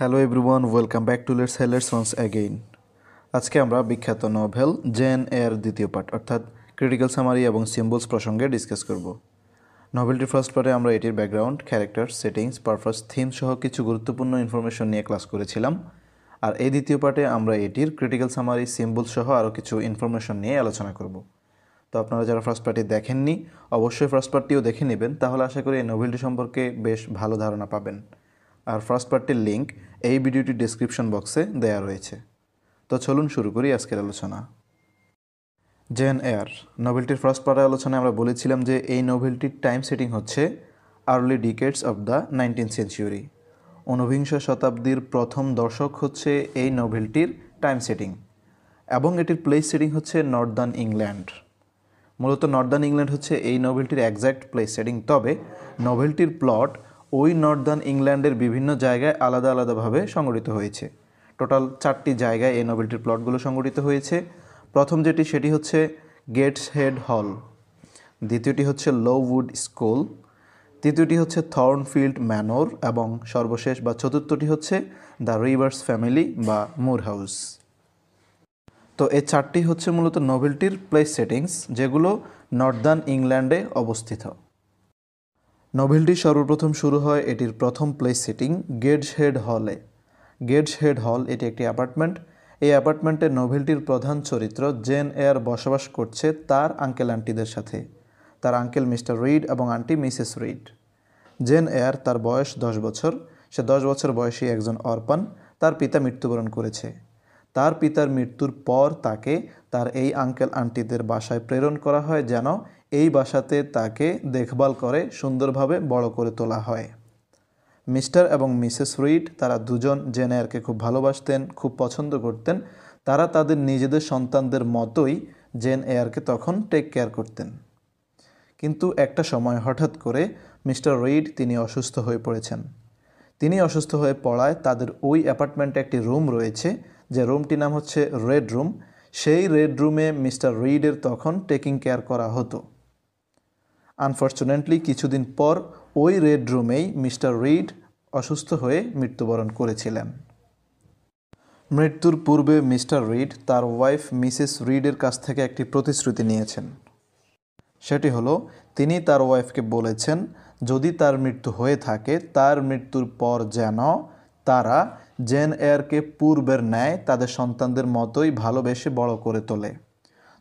Hello everyone welcome back to let's heller sons again আজকে আমরা বিখ্যাত নভেল জেন এর দ্বিতীয় পার্ট অর্থাৎ ক্রিটিক্যাল সামারি এবং সিম্বলস প্রসঙ্গে ডিসকাস করব নভেলটির ফার্স্ট পার্টে আমরা এটির background character settings purpose theme সহ কিছু গুরুত্বপূর্ণ ইনফরমেশন নিয়ে ক্লাস করেছিলাম আর এই দ্বিতীয় পার্টে আমরা এটির ক্রিটিক্যাল সামারি সিম্বলস সহ আরও কিছু ইনফরমেশন নিয়ে আলোচনা করব তো আপনারা যারা ফার্স্ট পার্টি দেখেননি অবশ্যই ফার্স্ট পার্টিও দেখে নেবেন তাহলে আশা করি এই নভেলটি সম্পর্কে বেশ ভালো ধারণা পাবেন আর ফার্স্ট পার্টির লিঙ্ক এই ভিডিওটি ডিসক্রিপশন বক্সে দেয়া রয়েছে তো চলুন শুরু করি আজকের আলোচনা জেন এয়ার নোভেলটির ফার্স্ট পার্টের আলোচনায় আমরা বলেছিলাম যে এই নোভেলটির টাইম সেটিং হচ্ছে early decades of the nineteen century ঊনবিংশ শতাব্দীর প্রথম দশক হচ্ছে এই নোভেলটির টাইম সেটিং এবং এটির প্লেস সেটিং হচ্ছে নর্দার্ন ইংল্যান্ড মূলত নর্দার্ন ইংল্যান্ড হচ্ছে এই নোভেলটির একজ্যাক্ট প্লেস সেটিং তবে নোভেলটির প্লট ওই নর্দার্ন ইংল্যান্ডের বিভিন্ন জায়গায় আলাদা আলাদাভাবে সংগঠিত হয়েছে টোটাল চারটি জায়গায় এই নোবেলটির প্লটগুলো সংগঠিত হয়েছে প্রথম যেটি সেটি হচ্ছে গেটস হেড হল দ্বিতীয়টি হচ্ছে লোউড স্কুল তৃতীয়টি হচ্ছে থর্নফিল্ড ম্যানোর এবং সর্বশেষ বা চতুর্থটি হচ্ছে দ্য রিভার্স ফ্যামিলি বা মুর হাউস তো এই চারটি হচ্ছে মূলত নভেলটির প্লেস সেটিংস যেগুলো নর্দার্ন ইংল্যান্ডে অবস্থিত নভেলটি সর্বপ্রথম শুরু হয় এটির প্রথম প্লেস সিটিং হেড হলে গেটস হেড হল এটি একটি অ্যাপার্টমেন্ট এই অ্যাপার্টমেন্টে নভেলটির প্রধান চরিত্র জেন এয়ার বসবাস করছে তার আঙ্কেল আন্টিদের সাথে তার আঙ্কেল মিস্টার রিড এবং aunty Mrs Reed Jane Eyre তার বয়স দশ বছর সে দশ বছর বয়সী একজন অর্পান তার পিতা মৃত্যুবরণ করেছে তার পিতার মৃত্যুর পর তাকে তার এই আঙ্কেল আন্টিদের বাসায় প্রেরণ করা হয় যেন এই বাসাতে তাকে দেখভাল করে সুন্দরভাবে বড় করে তোলা হয় মিস্টার এবং মিসেস রুইট তারা দুজন জেনেয়ারকে খুব ভালোবাসতেন খুব পছন্দ করতেন তারা তাদের নিজেদের সন্তানদের মতোই জেন এয়ারকে তখন টেক কেয়ার করতেন কিন্তু একটা সময় হঠাৎ করে মিস্টার রুইড তিনি অসুস্থ হয়ে পড়েছেন তিনি অসুস্থ হয়ে পড়ায় তাদের ওই অ্যাপার্টমেন্টে একটি রুম রয়েছে যে রুমটির নাম হচ্ছে রেড রুম সেই রেড রুমে মিস্টার রিডের তখন টেকিং কেয়ার করা হতো আনফর্চুনেটলি কিছুদিন পর ওই রেড রুমেই মিস্টার রিড অসুস্থ হয়ে মৃত্যুবরণ করেছিলেন মৃত্যুর পূর্বে মিস্টার রিড তার ওয়াইফ মিসেস রিডের কাছ থেকে একটি প্রতিশ্রুতি নিয়েছেন সেটি হলো তিনি তার ওয়াইফকে বলেছেন যদি তার মৃত্যু হয়ে থাকে তার মৃত্যুর পর যেন তারা জেন এয়ারকে পূর্বের ন্যায় তাদের সন্তানদের মতোই ভালোবেসে বড় করে তোলে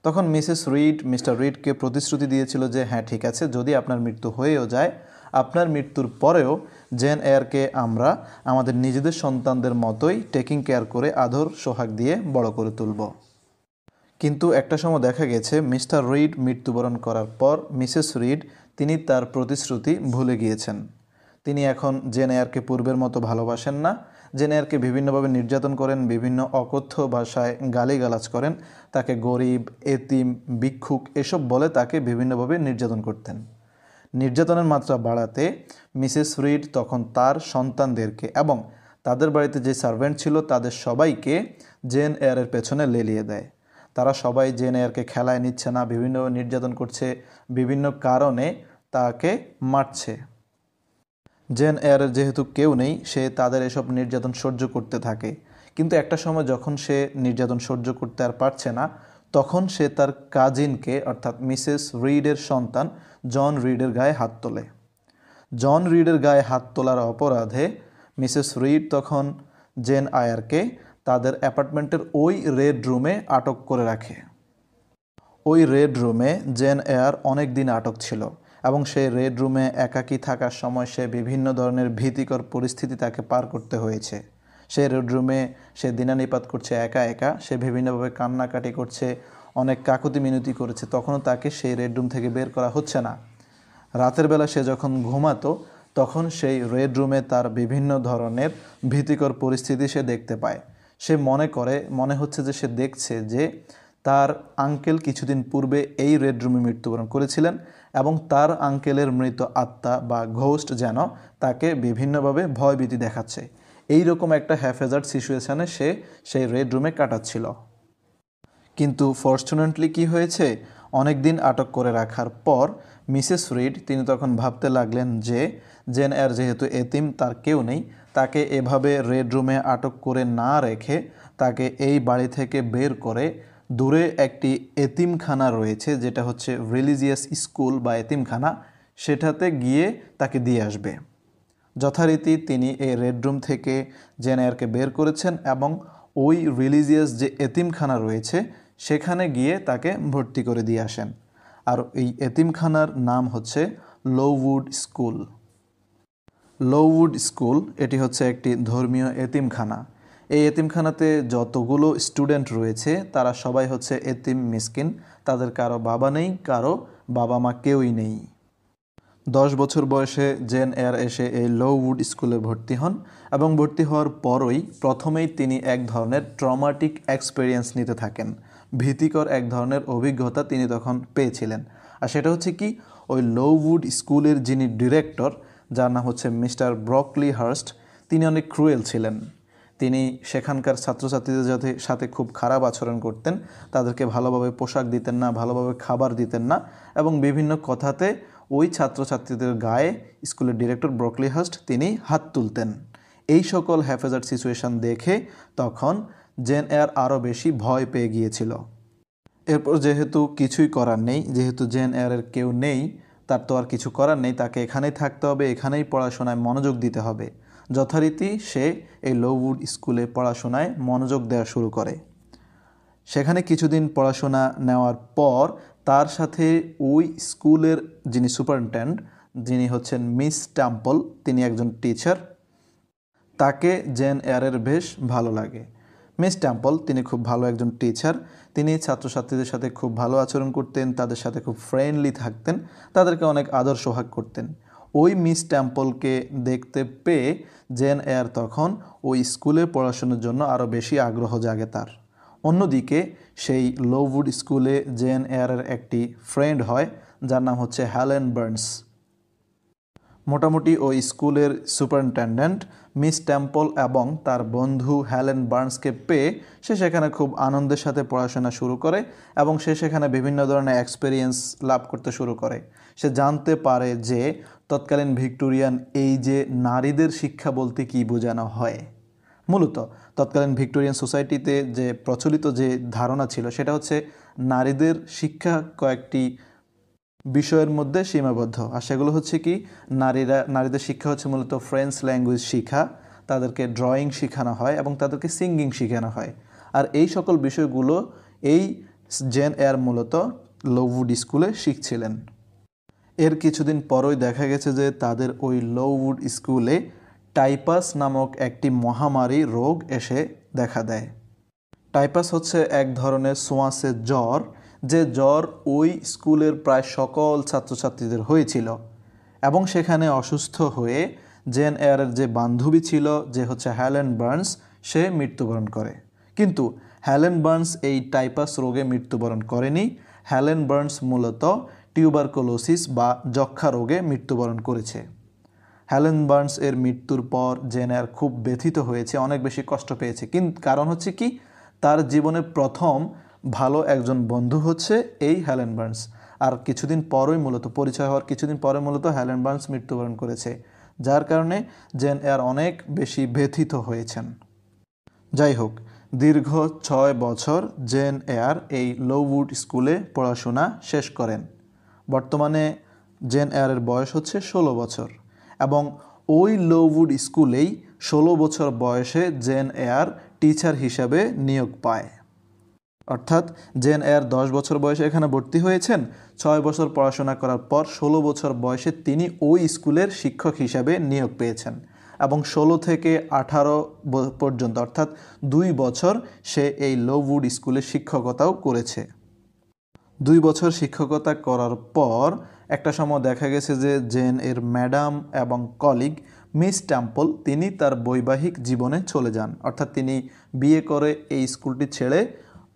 তখন মিসেস রিড মিস্টার রিডকে প্রতিশ্রুতি দিয়েছিল যে হ্যাঁ ঠিক আছে যদি আপনার মৃত্যু হয়েও যায় আপনার মৃত্যুর পরেও জেন এয়ারকে আমরা আমাদের নিজেদের সন্তানদের মতোই টেকিং কেয়ার করে আধর সোহাগ দিয়ে বড় করে তুলব কিন্তু একটা সময় দেখা গেছে মিস্টার রিড মৃত্যুবরণ করার পর মিসেস রিড তিনি তার প্রতিশ্রুতি ভুলে গিয়েছেন তিনি এখন জেন এয়ারকে পূর্বের মতো ভালোবাসেন না কি বিভিন্নভাবে নির্যাতন করেন বিভিন্ন অকথ্য ভাষায় গালিগালাজ করেন তাকে গরিব এতিম ভিক্ষুক এসব বলে তাকে বিভিন্নভাবে নির্যাতন করতেন নির্যাতনের মাত্রা বাড়াতে মিসেস রিড তখন তার সন্তানদেরকে এবং তাদের বাড়িতে যে সার্ভেন্ট ছিল তাদের সবাইকে জেন এয়ারের পেছনে লেলিয়ে দেয় তারা সবাই জেন এয়ারকে খেলায় নিচ্ছে না বিভিন্ন নির্যাতন করছে বিভিন্ন কারণে তাকে মারছে জেন এয়ারের যেহেতু কেউ নেই সে তাদের এসব নির্যাতন সহ্য করতে থাকে কিন্তু একটা সময় যখন সে নির্যাতন সহ্য করতে আর পারছে না তখন সে তার কাজিনকে অর্থাৎ মিসেস রিডের সন্তান জন রিডের গায়ে হাত তোলে জন রিডের গায়ে হাত তোলার অপরাধে মিসেস রিড তখন জেন আয়ারকে তাদের অ্যাপার্টমেন্টের ওই রেড রুমে আটক করে রাখে ওই রেড রুমে জেন এয়ার অনেক দিন আটক ছিল এবং সেই রেড রুমে একাকী থাকার সময় সে বিভিন্ন ধরনের ভীতিকর পরিস্থিতি তাকে পার করতে হয়েছে সে রেড রুমে সে দিনানিপাত করছে একা একা সে বিভিন্নভাবে কান্নাকাটি করছে অনেক কাকুতি মিনতি করেছে তখনও তাকে সেই রেড রুম থেকে বের করা হচ্ছে না রাতের বেলা সে যখন ঘুমাতো তখন সেই রেড রুমে তার বিভিন্ন ধরনের ভীতিকর পরিস্থিতি সে দেখতে পায় সে মনে করে মনে হচ্ছে যে সে দেখছে যে তার আঙ্কেল কিছুদিন পূর্বে এই রেড রুমে মৃত্যুবরণ করেছিলেন এবং তার আঙ্কেলের মৃত আত্মা বা ঘোস্ট যেন তাকে বিভিন্নভাবে ভয়ভীতি দেখাচ্ছে এই রকম একটা হ্যাফেজার্ড সিচুয়েশানে সে সেই রেড রুমে কাটাচ্ছিল কিন্তু ফর্চুনেটলি কি হয়েছে অনেক দিন আটক করে রাখার পর মিসেস রিড তিনি তখন ভাবতে লাগলেন যে জেন এর যেহেতু এতিম তার কেউ নেই তাকে এভাবে রেড রুমে আটক করে না রেখে তাকে এই বাড়ি থেকে বের করে দূরে একটি এতিমখানা রয়েছে যেটা হচ্ছে রিলিজিয়াস স্কুল বা এতিমখানা সেটাতে গিয়ে তাকে দিয়ে আসবে যথারীতি তিনি এই রেডরুম থেকে জেনায়ারকে বের করেছেন এবং ওই রিলিজিয়াস যে এতিমখানা রয়েছে সেখানে গিয়ে তাকে ভর্তি করে দিয়ে আসেন আর এই এতিমখানার নাম হচ্ছে লোউড স্কুল লোউড স্কুল এটি হচ্ছে একটি ধর্মীয় এতিমখানা এই এতিমখানাতে যতগুলো স্টুডেন্ট রয়েছে তারা সবাই হচ্ছে এতিম মিসকিন তাদের কারো বাবা নেই কারো বাবা মা কেউই নেই দশ বছর বয়সে জেন এয়ার এসে এই লোউড স্কুলে ভর্তি হন এবং ভর্তি হওয়ার পরই প্রথমেই তিনি এক ধরনের ট্রমাটিক এক্সপেরিয়েন্স নিতে থাকেন ভীতিকর এক ধরনের অভিজ্ঞতা তিনি তখন পেয়েছিলেন আর সেটা হচ্ছে কি ওই লোউড স্কুলের যিনি ডিরেক্টর যার নাম হচ্ছে মিস্টার ব্রকলি হার্স্ট তিনি অনেক ক্রুয়েল ছিলেন তিনি সেখানকার ছাত্রছাত্রীদের যাতে সাথে খুব খারাপ আচরণ করতেন তাদেরকে ভালোভাবে পোশাক দিতেন না ভালোভাবে খাবার দিতেন না এবং বিভিন্ন কথাতে ওই ছাত্রছাত্রীদের গায়ে স্কুলের ডিরেক্টর ব্রকলি হাস্ট তিনি হাত তুলতেন এই সকল হ্যাফেজার সিচুয়েশান দেখে তখন জেন এয়ার আরও বেশি ভয় পেয়ে গিয়েছিল এরপর যেহেতু কিছুই করার নেই যেহেতু জেন এয়ারের কেউ নেই তার তো আর কিছু করার নেই তাকে এখানেই থাকতে হবে এখানেই পড়াশোনায় মনোযোগ দিতে হবে যথারীতি সে এই লোউড স্কুলে পড়াশোনায় মনোযোগ দেওয়া শুরু করে সেখানে কিছুদিন পড়াশোনা নেওয়ার পর তার সাথে ওই স্কুলের যিনি সুপারিনটেন্ড যিনি হচ্ছেন মিস টাম্পল তিনি একজন টিচার তাকে জেন এয়ারের বেশ ভালো লাগে মিস টাম্পল তিনি খুব ভালো একজন টিচার তিনি ছাত্রছাত্রীদের সাথে খুব ভালো আচরণ করতেন তাদের সাথে খুব ফ্রেন্ডলি থাকতেন তাদেরকে অনেক আদর সোহাগ করতেন ওই মিস টেম্পলকে দেখতে পেয়ে জেন এয়ার তখন ওই স্কুলে পড়াশোনার জন্য আরও বেশি আগ্রহ জাগে তার অন্যদিকে সেই লোউড স্কুলে জেন এয়ারের একটি ফ্রেন্ড হয় যার নাম হচ্ছে হ্যালেন বার্নস মোটামুটি ওই স্কুলের সুপারিনটেন্ডেন্ট মিস টেম্পল এবং তার বন্ধু হ্যালেন বার্নসকে পেয়ে সে সেখানে খুব আনন্দের সাথে পড়াশোনা শুরু করে এবং সে সেখানে বিভিন্ন ধরনের এক্সপেরিয়েন্স লাভ করতে শুরু করে সে জানতে পারে যে তৎকালীন ভিক্টোরিয়ান এই যে নারীদের শিক্ষা বলতে কি বোঝানো হয় মূলত তৎকালীন ভিক্টোরিয়ান সোসাইটিতে যে প্রচলিত যে ধারণা ছিল সেটা হচ্ছে নারীদের শিক্ষা কয়েকটি বিষয়ের মধ্যে সীমাবদ্ধ আর সেগুলো হচ্ছে কি নারীরা নারীদের শিক্ষা হচ্ছে মূলত ফ্রেঞ্চ ল্যাঙ্গুয়েজ শিখা তাদেরকে ড্রয়িং শেখানো হয় এবং তাদেরকে সিঙ্গিং শেখানো হয় আর এই সকল বিষয়গুলো এই জেন এয়ার মূলত লৌউড স্কুলে শিখছিলেন এর কিছুদিন পরই দেখা গেছে যে তাদের ওই লৌউড স্কুলে টাইপাস নামক একটি মহামারী রোগ এসে দেখা দেয় টাইপাস হচ্ছে এক ধরনের সোঁয়াশে জ্বর যে জ্বর ওই স্কুলের প্রায় সকল ছাত্রছাত্রীদের হয়েছিল এবং সেখানে অসুস্থ হয়ে জেন এয়ারের যে বান্ধবী ছিল যে হচ্ছে হ্যালেন বার্নস সে মৃত্যুবরণ করে কিন্তু হ্যালেন বার্নস এই টাইপাস রোগে মৃত্যুবরণ করেনি হ্যালেন বার্নস মূলত টিউবারকোলোসিস বা যক্ষা রোগে মৃত্যুবরণ করেছে হ্যালেন বার্নস এর মৃত্যুর পর জেনার খুব ব্যথিত হয়েছে অনেক বেশি কষ্ট পেয়েছে কিন্তু কারণ হচ্ছে কি তার জীবনে প্রথম ভালো একজন বন্ধু হচ্ছে এই হ্যালেন বার্নস আর কিছুদিন পরই মূলত পরিচয় হওয়ার কিছুদিন পরে মূলত হ্যালেন বার্নস মৃত্যুবরণ করেছে যার কারণে জেন এয়ার অনেক বেশি ব্যথিত হয়েছেন যাই হোক দীর্ঘ ছয় বছর জেন এয়ার এই লোউড স্কুলে পড়াশোনা শেষ করেন বর্তমানে জেন এয়ারের বয়স হচ্ছে ষোলো বছর এবং ওই লোউড স্কুলেই ষোলো বছর বয়সে জেন এয়ার টিচার হিসাবে নিয়োগ পায় অর্থাৎ জেন এর দশ বছর বয়সে এখানে ভর্তি হয়েছেন ছয় বছর পড়াশোনা করার পর ষোলো বছর বয়সে তিনি ওই স্কুলের শিক্ষক হিসাবে নিয়োগ পেয়েছেন এবং ষোলো থেকে আঠারো পর্যন্ত অর্থাৎ দুই বছর সে এই লোউড স্কুলে শিক্ষকতাও করেছে দুই বছর শিক্ষকতা করার পর একটা সময় দেখা গেছে যে জেন এর ম্যাডাম এবং কলিগ মিস টেম্পল তিনি তার বৈবাহিক জীবনে চলে যান অর্থাৎ তিনি বিয়ে করে এই স্কুলটি ছেড়ে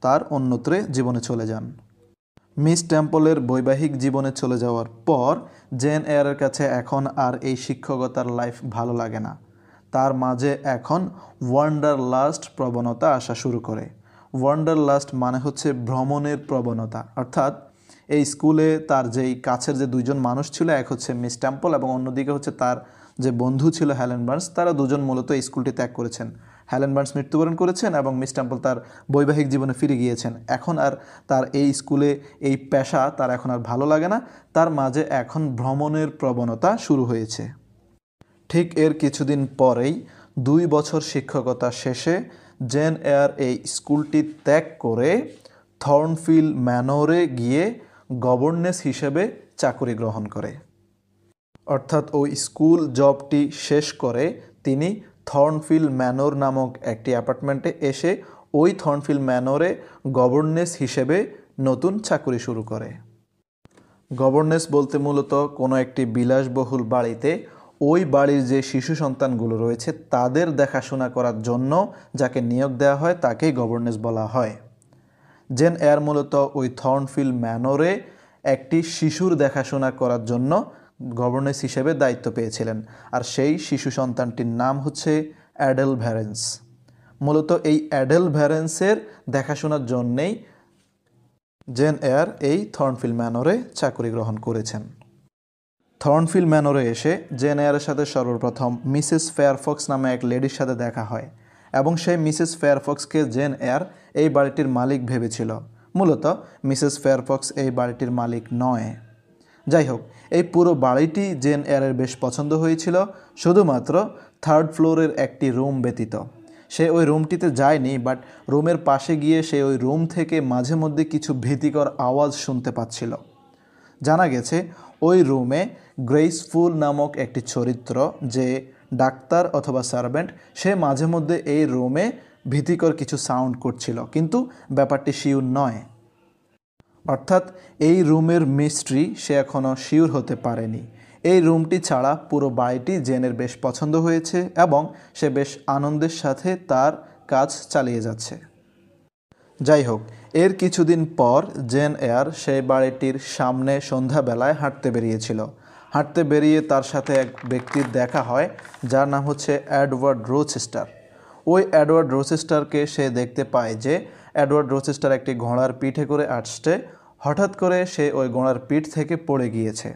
তার অন্যত্রে জীবনে চলে যান মিস টেম্পলের বৈবাহিক জীবনে চলে যাওয়ার পর জেন এয়ারের কাছে এখন আর এই শিক্ষকতার লাইফ ভালো লাগে না তার মাঝে এখন ওয়ান্ডার লাস্ট প্রবণতা আসা শুরু করে লাস্ট মানে হচ্ছে ভ্রমণের প্রবণতা অর্থাৎ এই স্কুলে তার যেই কাছের যে দুজন মানুষ ছিল এক হচ্ছে মিস টেম্পল এবং অন্যদিকে হচ্ছে তার যে বন্ধু ছিল হ্যালেন বার্নস তারা দুজন মূলত এই স্কুলটি ত্যাগ করেছেন হ্যালেন বার্নস মৃত্যুবরণ করেছেন এবং মিস টেম্পল তার বৈবাহিক জীবনে ফিরে গিয়েছেন এখন আর তার এই স্কুলে এই পেশা তার এখন আর ভালো লাগে না তার মাঝে এখন ভ্রমণের প্রবণতা শুরু হয়েছে ঠিক এর কিছুদিন পরেই দুই বছর শিক্ষকতা শেষে জেন এয়ার এই স্কুলটি ত্যাগ করে থর্নফিল ম্যানোরে গিয়ে গভর্নেস হিসেবে চাকরি গ্রহণ করে অর্থাৎ ওই স্কুল জবটি শেষ করে তিনি থর্নফিল ম্যানোর নামক একটি অ্যাপার্টমেন্টে এসে ওই থর্নফিল ম্যানোরে গভর্নেস হিসেবে নতুন চাকুরি শুরু করে গভর্নেস বলতে মূলত কোনো একটি বিলাসবহুল বাড়িতে ওই বাড়ির যে শিশু সন্তানগুলো রয়েছে তাদের দেখাশোনা করার জন্য যাকে নিয়োগ দেওয়া হয় তাকেই গভর্নেস বলা হয় জেন এয়ার মূলত ওই থর্নফিল ম্যানোরে একটি শিশুর দেখাশোনা করার জন্য গভর্নেস হিসেবে দায়িত্ব পেয়েছিলেন আর সেই শিশু সন্তানটির নাম হচ্ছে অ্যাডেল ভ্যারেন্স মূলত এই অ্যাডেল ভ্যারেন্সের দেখাশোনার জন্যেই জেন এয়ার এই থর্নফিল্ড ম্যানরে চাকরি গ্রহণ করেছেন থর্নফিল্ড ম্যানরে এসে জেন এয়ারের সাথে সর্বপ্রথম মিসেস ফেয়ারফক্স নামে এক লেডির সাথে দেখা হয় এবং সেই মিসেস ফেয়ারফক্সকে জেন এয়ার এই বাড়িটির মালিক ভেবেছিল মূলত মিসেস ফেয়ারফক্স এই বাড়িটির মালিক নয় যাই হোক এই পুরো বাড়িটি জেন এয়ারের বেশ পছন্দ হয়েছিল শুধুমাত্র থার্ড ফ্লোরের একটি রুম ব্যতীত সে ওই রুমটিতে যায়নি বাট রুমের পাশে গিয়ে সে ওই রুম থেকে মাঝে মধ্যে কিছু ভীতিকর আওয়াজ শুনতে পাচ্ছিল জানা গেছে ওই রুমে গ্রেসফুল নামক একটি চরিত্র যে ডাক্তার অথবা সার্ভেন্ট সে মাঝে মধ্যে এই রুমে ভীতিকর কিছু সাউন্ড করছিল কিন্তু ব্যাপারটি শিউর নয় অর্থাৎ এই রুমের মিস্ট্রি সে এখনও শিওর হতে পারেনি এই রুমটি ছাড়া পুরো বাড়িটি জেনের বেশ পছন্দ হয়েছে এবং সে বেশ আনন্দের সাথে তার কাজ চালিয়ে যাচ্ছে যাই হোক এর কিছুদিন পর জেন এয়ার সেই বাড়িটির সামনে সন্ধ্যাবেলায় হাঁটতে বেরিয়েছিল হাঁটতে বেরিয়ে তার সাথে এক ব্যক্তির দেখা হয় যার নাম হচ্ছে অ্যাডওয়ার্ড রোচেস্টার ওই অ্যাডওয়ার্ড রোচেস্টারকে সে দেখতে পায় যে অ্যাডওয়ার্ড রোচেস্টার একটি ঘোড়ার পিঠে করে আসছে হঠাৎ করে সে ওই ঘোড়ার পিঠ থেকে পড়ে গিয়েছে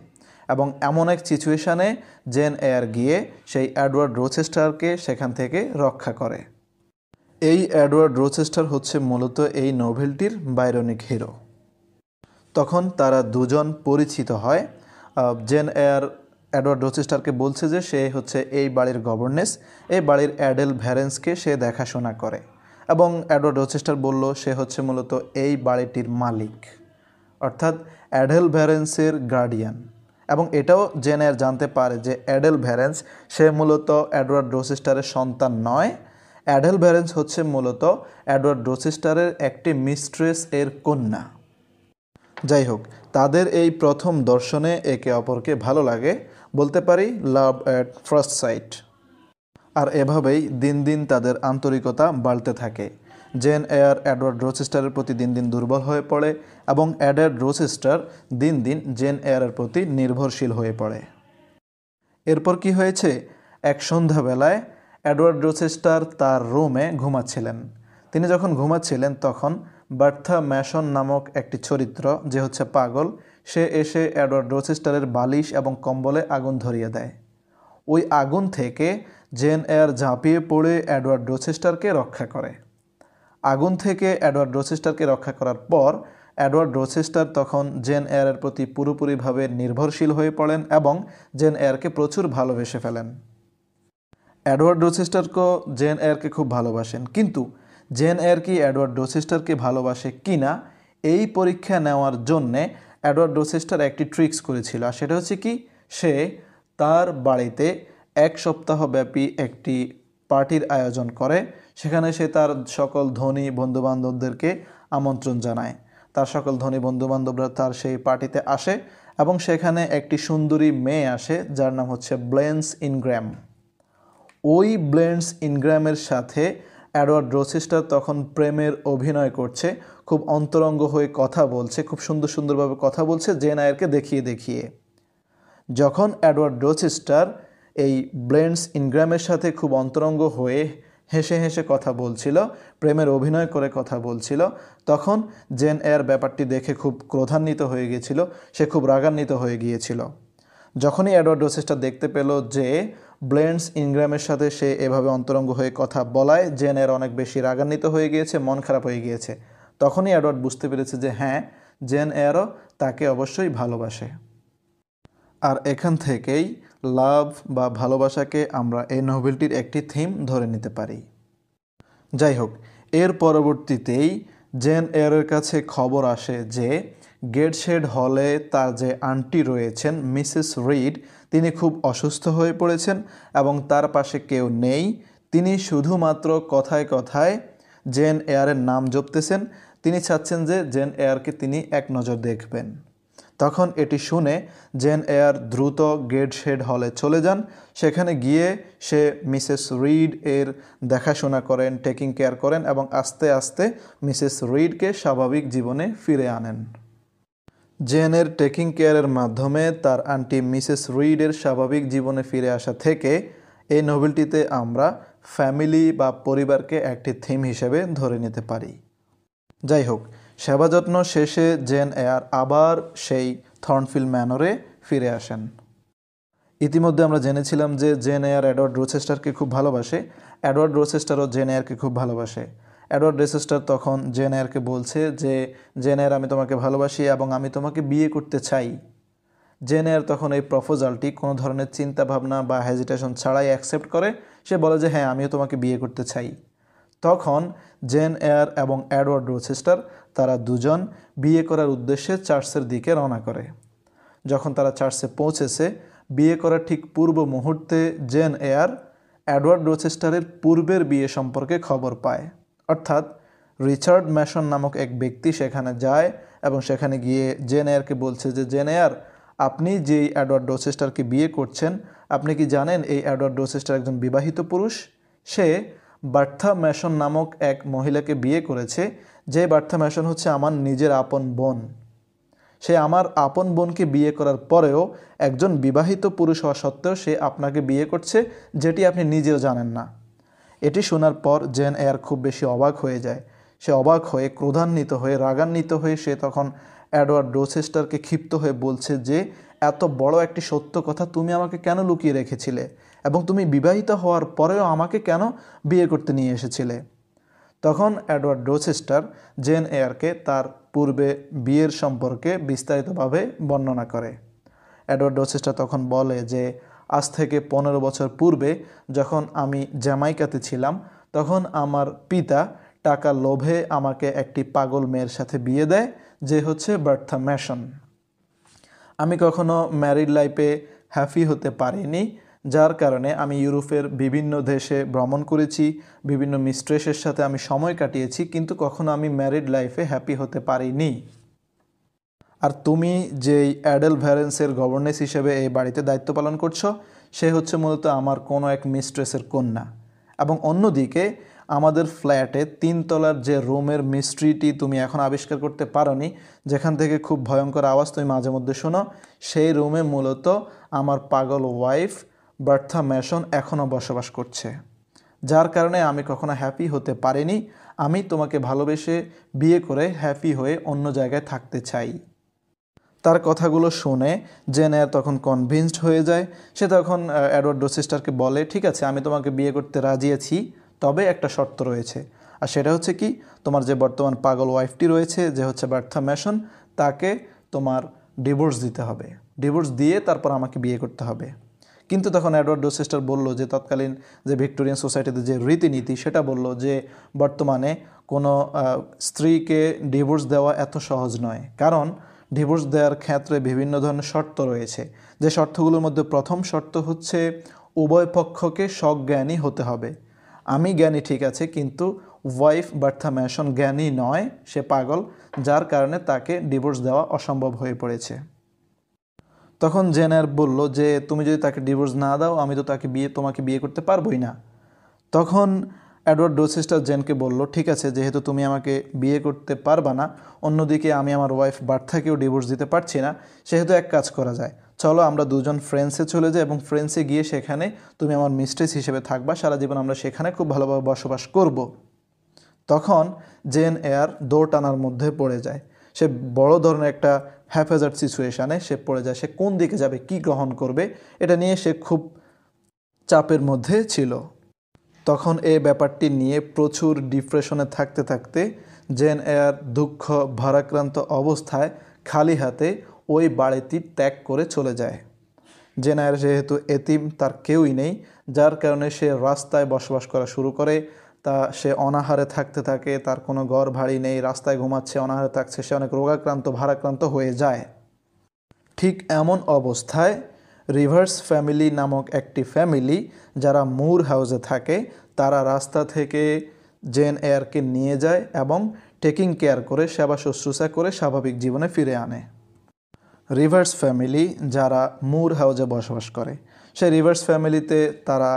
এবং এমন এক সিচুয়েশানে জেন এয়ার গিয়ে সেই অ্যাডওয়ার্ড রোচেস্টারকে সেখান থেকে রক্ষা করে এই অ্যাডওয়ার্ড রোচেস্টার হচ্ছে মূলত এই নোভেলটির বাইরনিক হিরো তখন তারা দুজন পরিচিত হয় জেন এয়ার অ্যাডওয়ার্ড রোচেস্টারকে বলছে যে সে হচ্ছে এই বাড়ির গভর্নেন্স এই বাড়ির অ্যাডেল ভ্যারেন্সকে সে দেখাশোনা করে এবং অ্যাডওয়ার্ড রোচেস্টার বলল সে হচ্ছে মূলত এই বাড়িটির মালিক অর্থাৎ অ্যাডেল ভ্যারেন্সের গার্ডিয়ান এবং এটাও জেনে জানতে পারে যে অ্যাডেল ভ্যারেন্স সে মূলত অ্যাডওয়ার্ড রোচেস্টারের সন্তান নয় অ্যাডেল ভ্যারেন্স হচ্ছে মূলত অ্যাডওয়ার্ড রোচেস্টারের একটি মিস্ট্রেস এর কন্যা যাই হোক তাদের এই প্রথম দর্শনে একে অপরকে ভালো লাগে বলতে পারি লাভ অ্যাট ফার্স্ট সাইট আর এভাবেই দিন দিন তাদের আন্তরিকতা বাড়তে থাকে জেন এয়ার অ্যাডওয়ার্ড রোসিস্টারের প্রতি দিন দিন দুর্বল হয়ে পড়ে এবং অ্যাডার্ড রোসেস্টার দিন দিন জেন এয়ারের প্রতি নির্ভরশীল হয়ে পড়ে এরপর কি হয়েছে এক সন্ধ্যাবেলায় অ্যাডওয়ার্ড রোসেস্টার তার রুমে ঘুমাচ্ছিলেন তিনি যখন ঘুমাচ্ছিলেন তখন বার্থা ম্যাশন নামক একটি চরিত্র যে হচ্ছে পাগল সে এসে অ্যাডওয়ার্ড রোসেস্টারের বালিশ এবং কম্বলে আগুন ধরিয়ে দেয় ওই আগুন থেকে জেন এয়ার ঝাঁপিয়ে পড়ে অ্যাডওয়ার্ড ডোসেস্টারকে রক্ষা করে আগুন থেকে অ্যাডওয়ার্ড ডোসেস্টারকে রক্ষা করার পর অ্যাডওয়ার্ড ডোসেস্টার তখন জেন এয়ারের প্রতি পুরোপুরিভাবে নির্ভরশীল হয়ে পড়েন এবং জেন এয়ারকে প্রচুর ভালোবেসে ফেলেন অ্যাডওয়ার্ড ডোসেস্টারকেও জেন এয়ারকে খুব ভালোবাসেন কিন্তু জেন এয়ার কি অ্যাডওয়ার্ড ডোসেস্টারকে ভালোবাসে কি না এই পরীক্ষা নেওয়ার জন্যে অ্যাডওয়ার্ড ডোসেস্টার একটি ট্রিক্স করেছিল আর সেটা হচ্ছে কি সে তার বাড়িতে এক সপ্তাহব্যাপী একটি পার্টির আয়োজন করে সেখানে সে তার সকল ধনী বন্ধুবান্ধবদেরকে আমন্ত্রণ জানায় তার সকল ধনী বন্ধুবান্ধবরা তার সেই পার্টিতে আসে এবং সেখানে একটি সুন্দরী মেয়ে আসে যার নাম হচ্ছে ব্লেন্স ইনগ্র্যাম ওই ব্লেন্স ইনগ্র্যামের সাথে অ্যাডওয়ার্ড রোসিস্টার তখন প্রেমের অভিনয় করছে খুব অন্তরঙ্গ হয়ে কথা বলছে খুব সুন্দর সুন্দরভাবে কথা বলছে জেন আয়ারকে দেখিয়ে দেখিয়ে যখন অ্যাডওয়ার্ড রোচেস্টার এই ব্লেন্ডস ইনগ্রামের সাথে খুব অন্তরঙ্গ হয়ে হেসে হেসে কথা বলছিল প্রেমের অভিনয় করে কথা বলছিল তখন জেন এয়ার ব্যাপারটি দেখে খুব ক্রোধান্বিত হয়ে গিয়েছিল সে খুব রাগান্বিত হয়ে গিয়েছিল যখনই অ্যাডওয়ার্ড ডোসেস্টার দেখতে পেল যে ব্লেন্ডস ইনগ্রামের সাথে সে এভাবে অন্তরঙ্গ হয়ে কথা বলায় জেন এর অনেক বেশি রাগান্বিত হয়ে গিয়েছে মন খারাপ হয়ে গিয়েছে তখনই অ্যাডওয়ার্ড বুঝতে পেরেছে যে হ্যাঁ জেন এয়ারও তাকে অবশ্যই ভালোবাসে আর এখান থেকেই লাভ বা ভালোবাসাকে আমরা এই নভেলটির একটি থিম ধরে নিতে পারি যাই হোক এর পরবর্তীতেই জেন এরের কাছে খবর আসে যে গেটশেড হলে তার যে আন্টি রয়েছেন মিসেস রিড তিনি খুব অসুস্থ হয়ে পড়েছেন এবং তার পাশে কেউ নেই তিনি শুধুমাত্র কথায় কথায় জেন এয়ারের নাম জপতেছেন তিনি চাচ্ছেন যে জেন এয়ারকে তিনি এক নজর দেখবেন তখন এটি শুনে জেন এয়ার দ্রুত গেটশেড হলে চলে যান সেখানে গিয়ে সে মিসেস রিড এর দেখাশোনা করেন টেকিং কেয়ার করেন এবং আস্তে আস্তে মিসেস রিডকে স্বাভাবিক জীবনে ফিরে আনেন জেনের টেকিং কেয়ারের মাধ্যমে তার আন্টি মিসেস রিডের স্বাভাবিক জীবনে ফিরে আসা থেকে এই নভেলটিতে আমরা ফ্যামিলি বা পরিবারকে একটি থিম হিসেবে ধরে নিতে পারি যাই হোক সেবাযত্ন শেষে জেন এয়ার আবার সেই থর্নফিল ম্যানরে ফিরে আসেন ইতিমধ্যে আমরা জেনেছিলাম যে জেন এয়ার অ্যাডওয়ার্ড রোচেস্টারকে খুব ভালোবাসে অ্যাডওয়ার্ড রোচেস্টারও জেন এয়ারকে খুব ভালোবাসে অ্যাডওয়ার্ড রোচেস্টার তখন জেন এয়ারকে বলছে যে জেন এয়ার আমি তোমাকে ভালোবাসি এবং আমি তোমাকে বিয়ে করতে চাই জেন এয়ার তখন এই প্রপোজালটি কোনো ধরনের চিন্তা ভাবনা বা হেজিটেশন ছাড়াই অ্যাকসেপ্ট করে সে বলে যে হ্যাঁ আমিও তোমাকে বিয়ে করতে চাই তখন জেন এয়ার এবং অ্যাডওয়ার্ড রোচেস্টার তারা দুজন বিয়ে করার উদ্দেশ্যে চার্চের দিকে রওনা করে যখন তারা চার্চে পৌঁছেছে বিয়ে করার ঠিক পূর্ব মুহূর্তে জেন এয়ার অ্যাডওয়ার্ড রোচেস্টারের পূর্বের বিয়ে সম্পর্কে খবর পায় অর্থাৎ রিচার্ড ম্যাশন নামক এক ব্যক্তি সেখানে যায় এবং সেখানে গিয়ে জেন এয়ারকে বলছে যে জেন এয়ার আপনি যেই অ্যাডওয়ার্ড রোচেস্টারকে বিয়ে করছেন আপনি কি জানেন এই অ্যাডওয়ার্ড রোচেস্টার একজন বিবাহিত পুরুষ সে বার্থা ম্যাশন নামক এক মহিলাকে বিয়ে করেছে যে বার্থা ম্যাশন হচ্ছে আমার নিজের আপন বোন সে আমার আপন বোনকে বিয়ে করার পরেও একজন বিবাহিত পুরুষ হওয়া সত্ত্বেও সে আপনাকে বিয়ে করছে যেটি আপনি নিজেও জানেন না এটি শোনার পর জেন এয়ার খুব বেশি অবাক হয়ে যায় সে অবাক হয়ে ক্রোধান্বিত হয়ে রাগান্বিত হয়ে সে তখন অ্যাডওয়ার্ড ডোসেস্টারকে ক্ষিপ্ত হয়ে বলছে যে এত বড় একটি সত্য কথা তুমি আমাকে কেন লুকিয়ে রেখেছিলে এবং তুমি বিবাহিত হওয়ার পরেও আমাকে কেন বিয়ে করতে নিয়ে এসেছিলে তখন অ্যাডওয়ার্ড ডোসিস্টার জেন এয়ারকে তার পূর্বে বিয়ের সম্পর্কে বিস্তারিতভাবে বর্ণনা করে অ্যাডওয়ার্ড ডোসিস্টার তখন বলে যে আজ থেকে পনেরো বছর পূর্বে যখন আমি জ্যামাইকাতে ছিলাম তখন আমার পিতা টাকা লোভে আমাকে একটি পাগল মেয়ের সাথে বিয়ে দেয় যে হচ্ছে বার্থা ম্যাশন আমি কখনো ম্যারিড লাইফে হ্যাপি হতে পারিনি যার কারণে আমি ইউরোপের বিভিন্ন দেশে ভ্রমণ করেছি বিভিন্ন মিস্ট্রেসের সাথে আমি সময় কাটিয়েছি কিন্তু কখনো আমি ম্যারিড লাইফে হ্যাপি হতে পারিনি আর তুমি যেই অ্যাডেল ভ্যারেন্সের গভর্নেন্স হিসেবে এই বাড়িতে দায়িত্ব পালন করছো সে হচ্ছে মূলত আমার কোনো এক মিস্ট্রেসের কন্যা এবং অন্যদিকে আমাদের ফ্ল্যাটে তিনতলার যে রুমের মিস্ট্রিটি তুমি এখন আবিষ্কার করতে পারোনি যেখান থেকে খুব ভয়ঙ্কর আওয়াজ তুমি মাঝে মধ্যে শোনো সেই রুমে মূলত আমার পাগল ওয়াইফ বার্থা ম্যাশন এখনও বসবাস করছে যার কারণে আমি কখনো হ্যাপি হতে পারিনি আমি তোমাকে ভালোবেসে বিয়ে করে হ্যাপি হয়ে অন্য জায়গায় থাকতে চাই তার কথাগুলো শুনে জেনে তখন কনভিন্সড হয়ে যায় সে তখন অ্যাডওয়ার্ড সিস্টারকে বলে ঠিক আছে আমি তোমাকে বিয়ে করতে রাজি আছি তবে একটা শর্ত রয়েছে আর সেটা হচ্ছে কি তোমার যে বর্তমান পাগল ওয়াইফটি রয়েছে যে হচ্ছে বার্থা ম্যাশন তাকে তোমার ডিভোর্স দিতে হবে ডিভোর্স দিয়ে তারপর আমাকে বিয়ে করতে হবে কিন্তু তখন অ্যাডওয়ার্ড ডোসেস্টার বলল যে তৎকালীন যে ভিক্টোরিয়ান সোসাইটিতে যে রীতিনীতি সেটা বলল যে বর্তমানে কোনো স্ত্রীকে ডিভোর্স দেওয়া এত সহজ নয় কারণ ডিভোর্স দেওয়ার ক্ষেত্রে বিভিন্ন ধরনের শর্ত রয়েছে যে শর্তগুলোর মধ্যে প্রথম শর্ত হচ্ছে উভয় পক্ষকে সজ্ঞানী হতে হবে আমি জ্ঞানী ঠিক আছে কিন্তু ওয়াইফ বার্থা ম্যাশন জ্ঞানী নয় সে পাগল যার কারণে তাকে ডিভোর্স দেওয়া অসম্ভব হয়ে পড়েছে তখন জেনার বলল যে তুমি যদি তাকে ডিভোর্স না দাও আমি তো তাকে বিয়ে তোমাকে বিয়ে করতে পারবোই না তখন অ্যাডওয়ার্ড ডোসিস্টার জেনকে বলল ঠিক আছে যেহেতু তুমি আমাকে বিয়ে করতে পারবা না অন্যদিকে আমি আমার ওয়াইফ বার্থাকেও ডিভোর্স দিতে পারছি না সেহেতু এক কাজ করা যায় চলো আমরা দুজন ফ্রেন্ডসে চলে যাই এবং ফ্রেন্ডসে গিয়ে সেখানে তুমি আমার মিস্ট্রেস হিসেবে থাকবা সারা জীবন আমরা সেখানে খুব ভালোভাবে বসবাস করব। তখন জেন এয়ার দৌড় টানার মধ্যে পড়ে যায় সে বড় ধরনের একটা হ্যাফেজার্ড সিচুয়েশানে সে পড়ে যায় সে কোন দিকে যাবে কি গ্রহণ করবে এটা নিয়ে সে খুব চাপের মধ্যে ছিল তখন এই ব্যাপারটি নিয়ে প্রচুর ডিপ্রেশনে থাকতে থাকতে জেন এয়ার দুঃখ ভারাক্রান্ত অবস্থায় খালি হাতে ওই বাড়িটি ত্যাগ করে চলে যায় জেন এয়ার যেহেতু এতিম তার কেউই নেই যার কারণে সে রাস্তায় বসবাস করা শুরু করে তা সে অনাহারে থাকতে থাকে তার কোনো ঘর ভাড়ি নেই রাস্তায় ঘুমাচ্ছে অনাহারে থাকছে সে অনেক রোগাক্রান্ত ভারাক্রান্ত হয়ে যায় ঠিক এমন অবস্থায় রিভার্স ফ্যামিলি নামক একটি ফ্যামিলি যারা মুর হাউসে থাকে তারা রাস্তা থেকে জেন এয়ারকে নিয়ে যায় এবং টেকিং কেয়ার করে সেবা শুশ্রূষা করে স্বাভাবিক জীবনে ফিরে আনে রিভার্স ফ্যামিলি যারা মুর হাউজে বসবাস করে সেই রিভার্স ফ্যামিলিতে তারা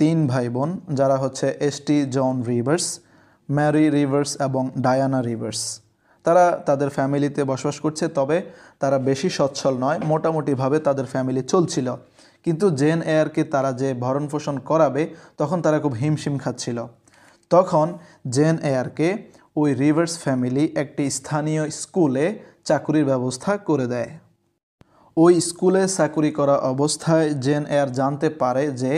তিন ভাই বোন যারা হচ্ছে S T John Rivers Mary Rivers এবং ডায়ানা রিভার্স তারা তাদের ফ্যামিলিতে বসবাস করছে তবে তারা বেশি সচ্ছল নয় মোটামুটিভাবে তাদের ফ্যামিলি চলছিল কিন্তু জেন এয়ারকে তারা যে ভরণ পোষণ করাবে তখন তারা খুব হিমশিম খাচ্ছিল তখন জেন এয়ারকে ওই রিভার্স ফ্যামিলি একটি স্থানীয় স্কুলে চাকুরির ব্যবস্থা করে দেয় ওই স্কুলে চাকুরি করা অবস্থায় জেন এয়ার জানতে পারে যে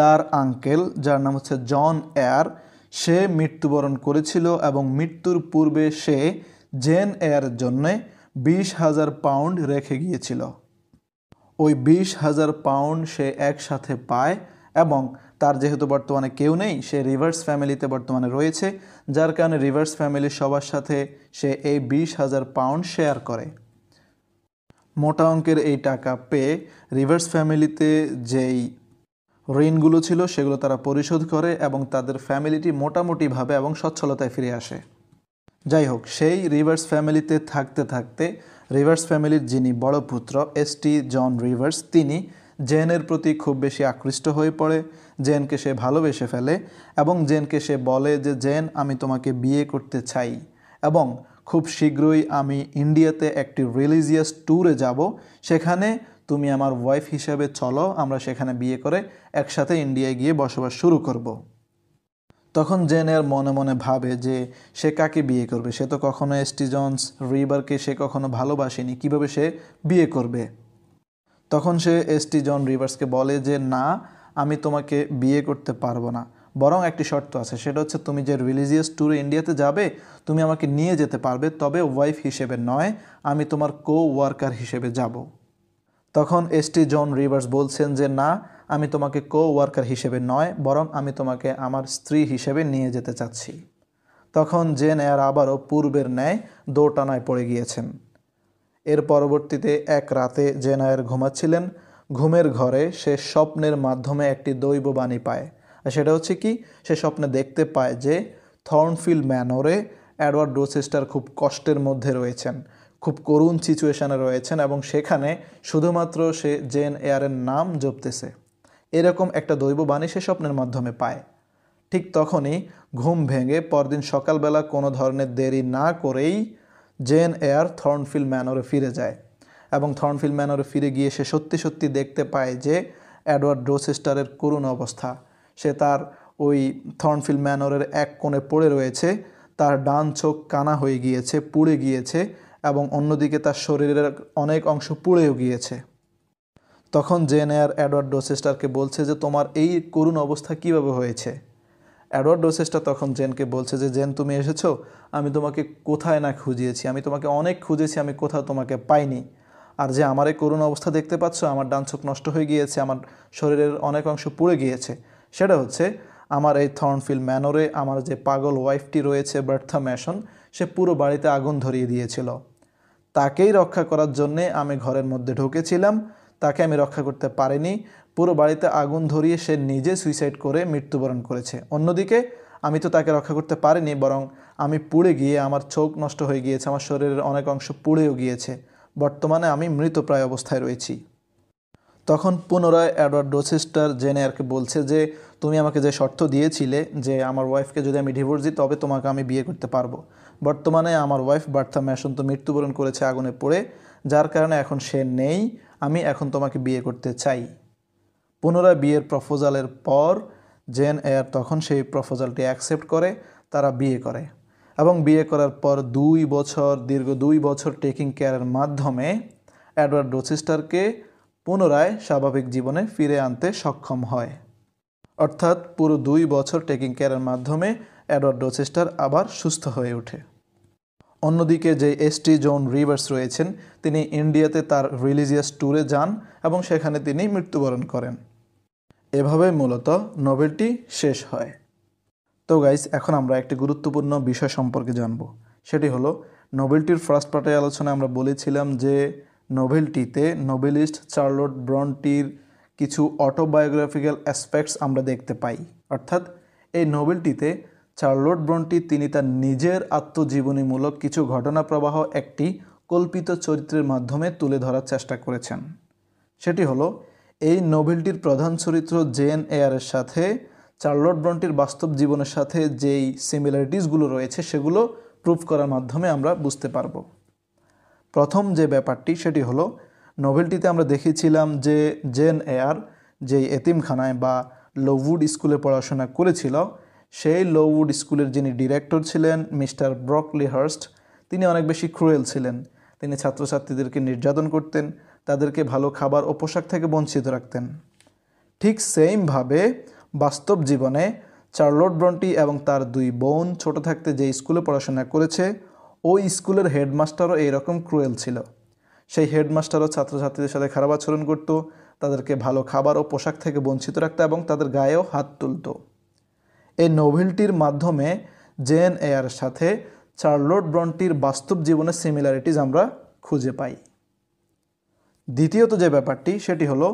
তার আঙ্কেল যার নাম হচ্ছে জন এয়ার সে মৃত্যুবরণ করেছিল এবং মৃত্যুর পূর্বে সে জেন এয়ার জন্যে বিশ হাজার পাউন্ড রেখে গিয়েছিল ওই বিশ হাজার পাউন্ড সে একসাথে পায় এবং তার যেহেতু বর্তমানে কেউ নেই সে রিভার্স ফ্যামিলিতে বর্তমানে রয়েছে যার কারণে রিভার্স ফ্যামিলির সবার সাথে সে এই বিশ হাজার পাউন্ড শেয়ার করে মোটা অঙ্কের এই টাকা পেয়ে রিভার্স ফ্যামিলিতে যেই ঋণগুলো ছিল সেগুলো তারা পরিশোধ করে এবং তাদের ফ্যামিলিটি মোটামুটিভাবে এবং সচ্ছলতায় ফিরে আসে যাই হোক সেই রিভার্স ফ্যামিলিতে থাকতে থাকতে রিভার্স ফ্যামিলির যিনি বড় পুত্র এস টি জন রিভার্স তিনি জেনের প্রতি খুব বেশি আকৃষ্ট হয়ে পড়ে জেনকে সে ভালোবেসে ফেলে এবং জেনকে সে বলে যে জেন আমি তোমাকে বিয়ে করতে চাই এবং খুব শীঘ্রই আমি ইন্ডিয়াতে একটি রিলিজিয়াস ট্যুরে যাব সেখানে তুমি আমার ওয়াইফ হিসেবে চলো আমরা সেখানে বিয়ে করে একসাথে ইন্ডিয়ায় গিয়ে বসবাস শুরু করব। তখন জেনের মনে মনে ভাবে যে সে কাকে বিয়ে করবে সে তো কখনো এস্টিজন্স রিভারকে সে কখনো ভালোবাসেনি কিভাবে সে বিয়ে করবে তখন সে এসটি জন রিভার্সকে বলে যে না আমি তোমাকে বিয়ে করতে পারবো না বরং একটি শর্ত আছে সেটা হচ্ছে তুমি যে রিলিজিয়াস ট্যুরে ইন্ডিয়াতে যাবে তুমি আমাকে নিয়ে যেতে পারবে তবে ওয়াইফ হিসেবে নয় আমি তোমার কো ওয়ার্কার হিসেবে যাবো তখন এসটি জন রিভার্স বলছেন যে না আমি তোমাকে কো ওয়ার্কার হিসেবে নয় বরং আমি তোমাকে আমার স্ত্রী হিসেবে নিয়ে যেতে চাচ্ছি তখন জেন এয়ার আবারও পূর্বের ন্যায় দোটানায় পড়ে গিয়েছেন এর পরবর্তীতে এক রাতে জেন এয়ার ঘুমাচ্ছিলেন ঘুমের ঘরে সে স্বপ্নের মাধ্যমে একটি দৈব বাণী পায় আর সেটা হচ্ছে কি সে স্বপ্নে দেখতে পায় যে থর্নফিল্ড ম্যানরে অ্যাডওয়ার্ড ডোসেস্টার খুব কষ্টের মধ্যে রয়েছেন খুব করুণ সিচুয়েশানে রয়েছেন এবং সেখানে শুধুমাত্র সে জেন এয়ারের নাম জপতেছে এরকম একটা দৈব বাণী সে স্বপ্নের মাধ্যমে পায় ঠিক তখনই ঘুম ভেঙে পরদিন সকালবেলা কোনো ধরনের দেরি না করেই জেন এয়ার থর্নফিল ম্যানরে ফিরে যায় এবং থর্নফিল ম্যানরে ফিরে গিয়ে সে সত্যি সত্যি দেখতে পায় যে অ্যাডওয়ার্ড ড্রোসেস্টারের করুণ অবস্থা সে তার ওই থর্নফিল ম্যানরের এক কোণে পড়ে রয়েছে তার ডান চোখ কানা হয়ে গিয়েছে পুড়ে গিয়েছে এবং অন্যদিকে তার শরীরের অনেক অংশ পুড়েও গিয়েছে তখন জেন এয়ার অ্যাডওয়ার্ড ডোসেস্টারকে বলছে যে তোমার এই করুণ অবস্থা কিভাবে হয়েছে অ্যাডওয়ার্ড ডোসেস্টার তখন জেনকে বলছে যে জেন তুমি এসেছো আমি তোমাকে কোথায় না খুঁজিয়েছি আমি তোমাকে অনেক খুঁজেছি আমি কোথাও তোমাকে পাইনি আর যে আমার এই করুণ অবস্থা দেখতে পাচ্ছ আমার ডান চোখ নষ্ট হয়ে গিয়েছে আমার শরীরের অনেক অংশ পুড়ে গিয়েছে সেটা হচ্ছে আমার এই থর্নফিল ম্যানরে আমার যে পাগল ওয়াইফটি রয়েছে বার্থা ম্যাশন সে পুরো বাড়িতে আগুন ধরিয়ে দিয়েছিল তাকেই রক্ষা করার জন্যে আমি ঘরের মধ্যে ঢুকেছিলাম তাকে আমি রক্ষা করতে পারিনি পুরো বাড়িতে আগুন ধরিয়ে সে নিজে সুইসাইড করে মৃত্যুবরণ করেছে অন্যদিকে আমি তো তাকে রক্ষা করতে পারিনি বরং আমি পুড়ে গিয়ে আমার চোখ নষ্ট হয়ে গিয়েছে আমার শরীরের অনেক অংশ পুড়েও গিয়েছে বর্তমানে আমি মৃতপ্রায় অবস্থায় রয়েছি তখন পুনরায় অ্যাডওয়ার্ড ডোসিস্টার জেনে কি বলছে যে তুমি আমাকে যে শর্ত দিয়েছিলে যে আমার ওয়াইফকে যদি আমি ডিভোর্স দিই তবে তোমাকে আমি বিয়ে করতে পারবো বর্তমানে আমার ওয়াইফ বার্থা ম্যাশন তো মৃত্যুবরণ করেছে আগুনে পড়ে যার কারণে এখন সে নেই আমি এখন তোমাকে বিয়ে করতে চাই পুনরায় বিয়ের প্রপোজালের পর জেন এয়ার তখন সেই প্রপোজালটি অ্যাকসেপ্ট করে তারা বিয়ে করে এবং বিয়ে করার পর দুই বছর দীর্ঘ দুই বছর টেকিং কেয়ারের মাধ্যমে অ্যাডওয়ার্ড রোসিস্টারকে পুনরায় স্বাভাবিক জীবনে ফিরে আনতে সক্ষম হয় অর্থাৎ পুরো দুই বছর টেকিং কেয়ারের মাধ্যমে অ্যাডওয়ার্ড ডোচেস্টার আবার সুস্থ হয়ে ওঠে অন্যদিকে যে এসটি জোন রিভার্স রয়েছেন তিনি ইন্ডিয়াতে তার রিলিজিয়াস ট্যুরে যান এবং সেখানে তিনি মৃত্যুবরণ করেন এভাবে মূলত নোবেলটি শেষ হয় তো গাইস এখন আমরা একটি গুরুত্বপূর্ণ বিষয় সম্পর্কে জানব সেটি হলো নোবেলটির ফার্স্ট পার্টে আলোচনায় আমরা বলেছিলাম যে নোবেলটিতে নোবেলিস্ট চার্লট ব্রন্টির কিছু অটোবায়োগ্রাফিক্যাল অ্যাসপেক্টস আমরা দেখতে পাই অর্থাৎ এই নোবেলটিতে চার্লোট আচ্ছা, ব্রন্টি তিনি তার নিজের আত্মজীবনীমূলক কিছু ঘটনা প্রবাহ একটি কল্পিত চরিত্রের মাধ্যমে তুলে ধরার চেষ্টা করেছেন সেটি হলো এই নোভেলটির প্রধান চরিত্র জেন এয়ারের সাথে চার্লোট ব্রন্টির বাস্তব জীবনের সাথে যেই সিমিলারিটিসগুলো রয়েছে সেগুলো প্রুফ করার মাধ্যমে আমরা বুঝতে পারব প্রথম যে ব্যাপারটি সেটি হলো নোভেলটিতে আমরা দেখেছিলাম যে জেন এয়ার যেই এতিমখানায় বা লোভউড স্কুলে পড়াশোনা করেছিল সেই লোউড স্কুলের যিনি ডিরেক্টর ছিলেন মিস্টার ব্রকলি হার্স্ট তিনি অনেক বেশি ক্রুয়েল ছিলেন তিনি ছাত্রছাত্রীদেরকে নির্যাতন করতেন তাদেরকে ভালো খাবার ও পোশাক থেকে বঞ্চিত রাখতেন ঠিক সেইমভাবে বাস্তব জীবনে চার্লট ব্রন্টি এবং তার দুই বোন ছোট থাকতে যে স্কুলে পড়াশোনা করেছে ওই স্কুলের হেডমাস্টারও এইরকম ক্রুয়েল ছিল সেই হেডমাস্টারও ছাত্রছাত্রীদের সাথে খারাপ আচরণ করত তাদেরকে ভালো খাবার ও পোশাক থেকে বঞ্চিত রাখত এবং তাদের গায়েও হাত তুলতো এই নোভেলটির মাধ্যমে জেন এয়ার সাথে চার্লোট ব্রন্টির বাস্তব জীবনের সিমিলারিটিজ আমরা খুঁজে পাই দ্বিতীয়ত যে ব্যাপারটি সেটি হলো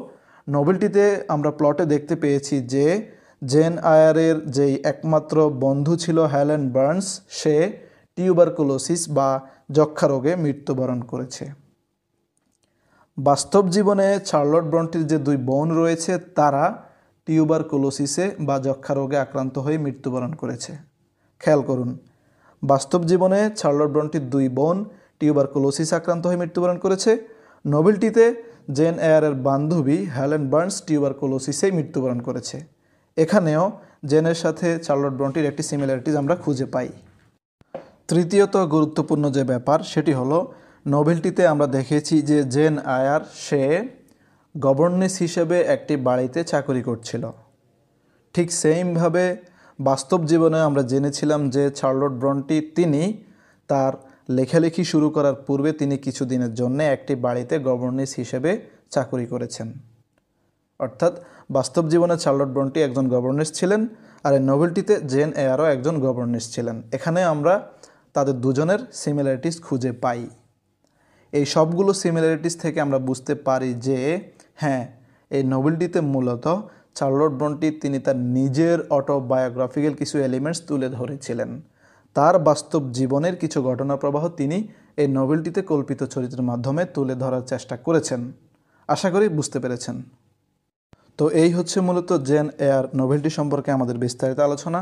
নোভেলটিতে আমরা প্লটে দেখতে পেয়েছি যে জেন আয়ারের যেই একমাত্র বন্ধু ছিল হ্যালেন বার্নস সে টিউবারকুলোসিস বা যক্ষা রোগে মৃত্যুবরণ করেছে বাস্তব জীবনে চার্লট ব্রন্টির যে দুই বোন রয়েছে তারা টিউবার কোলোসিসে বা রোগে আক্রান্ত হয়ে মৃত্যুবরণ করেছে খেয়াল করুন বাস্তব জীবনে ছার্লট ব্রন্টির দুই বোন টিউবার কোলোসিস আক্রান্ত হয়ে মৃত্যুবরণ করেছে নোবেলটিতে জেন এয়ারের বান্ধবী হ্যালেন বার্নস টিউবার কোলোসিসেই মৃত্যুবরণ করেছে এখানেও জেনের সাথে চার্লট ব্রন্টির একটি সিমিলারিটিজ আমরা খুঁজে পাই তৃতীয়ত গুরুত্বপূর্ণ যে ব্যাপার সেটি হলো নোভেলটিতে আমরা দেখেছি যে জেন আয়ার সে গভর্নেস হিসেবে একটি বাড়িতে চাকরি করছিল ঠিক সেইমভাবে বাস্তব জীবনে আমরা জেনেছিলাম যে চার্লট ব্রন্টি তিনি তার লেখালেখি শুরু করার পূর্বে তিনি কিছুদিনের জন্য একটি বাড়িতে গভর্নেস হিসেবে চাকরি করেছেন অর্থাৎ বাস্তব জীবনে চার্লট ব্রন্টি একজন গভর্নেস ছিলেন আর এই নোভেলটিতে জেন এয়ারও একজন গভর্নেস ছিলেন এখানে আমরা তাদের দুজনের সিমিলারিটিস খুঁজে পাই এই সবগুলো সিমিলারিটিস থেকে আমরা বুঝতে পারি যে হ্যাঁ এই নোবেলটিতে মূলত চার্লট ব্রন্টি তিনি তার নিজের অটোবায়োগ্রাফিক্যাল কিছু এলিমেন্টস তুলে ধরেছিলেন তার বাস্তব জীবনের কিছু ঘটনা প্রবাহ তিনি এই নোবেলটিতে কল্পিত চরিত্রের মাধ্যমে তুলে ধরার চেষ্টা করেছেন আশা করি বুঝতে পেরেছেন তো এই হচ্ছে মূলত জেন এয়ার নভেলটি সম্পর্কে আমাদের বিস্তারিত আলোচনা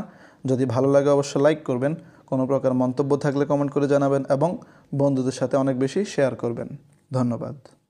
যদি ভালো লাগে অবশ্যই লাইক করবেন কোনো প্রকার মন্তব্য থাকলে কমেন্ট করে জানাবেন এবং বন্ধুদের সাথে অনেক বেশি শেয়ার করবেন ধন্যবাদ